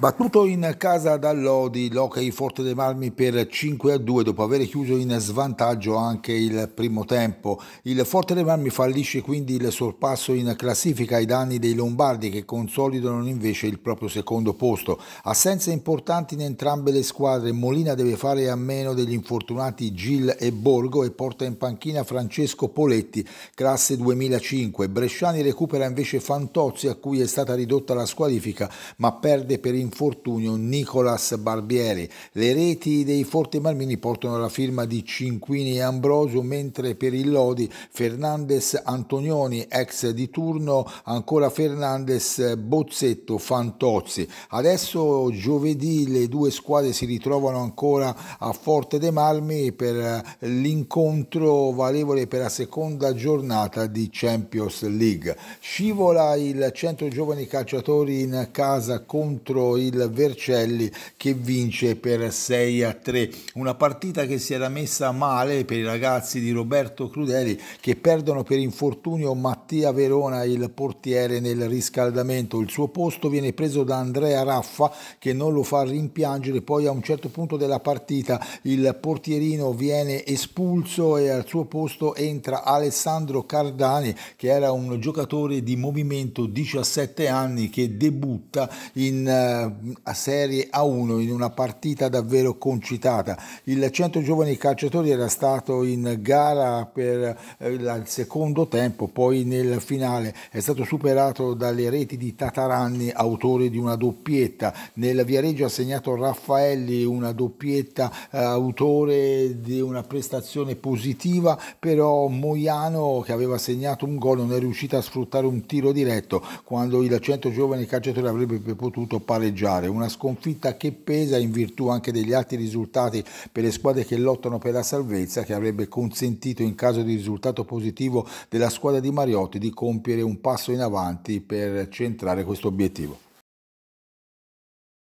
Battuto in casa dall'Odi, l'Hockey Forte dei Marmi per 5 a 2 dopo aver chiuso in svantaggio anche il primo tempo. Il Forte dei Marmi fallisce quindi il sorpasso in classifica ai danni dei Lombardi che consolidano invece il proprio secondo posto. Assenze importanti in entrambe le squadre, Molina deve fare a meno degli infortunati Gil e Borgo e porta in panchina Francesco Poletti, classe 2005. Bresciani recupera invece Fantozzi a cui è stata ridotta la squalifica ma perde per infortunio infortunio Nicolas Barbieri. Le reti dei Forte Marmini portano la firma di Cinquini e Ambrosio, mentre per il Lodi Fernandez Antonioni, ex di turno, ancora Fernandez Bozzetto Fantozzi. Adesso giovedì le due squadre si ritrovano ancora a Forte dei Marmi per l'incontro valevole per la seconda giornata di Champions League. Scivola il centro giovani calciatori in casa contro il Vercelli che vince per 6 a 3. Una partita che si era messa male per i ragazzi di Roberto Crudeli che perdono per infortunio Mattia Verona, il portiere, nel riscaldamento. Il suo posto viene preso da Andrea Raffa che non lo fa rimpiangere. Poi a un certo punto della partita il portierino viene espulso e al suo posto entra Alessandro Cardani che era un giocatore di movimento 17 anni che debutta in eh, a Serie A1 in una partita davvero concitata. Il centro giovani calciatori era stato in gara per il eh, secondo tempo, poi nel finale è stato superato dalle reti di Tataranni, autore di una doppietta. Nel Viareggio ha segnato Raffaelli una doppietta, eh, autore di una prestazione positiva, però Moiano che aveva segnato un gol non è riuscito a sfruttare un tiro diretto quando il centro giovani calciatori avrebbe potuto pareggiare pareggiare, una sconfitta che pesa in virtù anche degli alti risultati per le squadre che lottano per la salvezza che avrebbe consentito in caso di risultato positivo della squadra di Mariotti di compiere un passo in avanti per centrare questo obiettivo.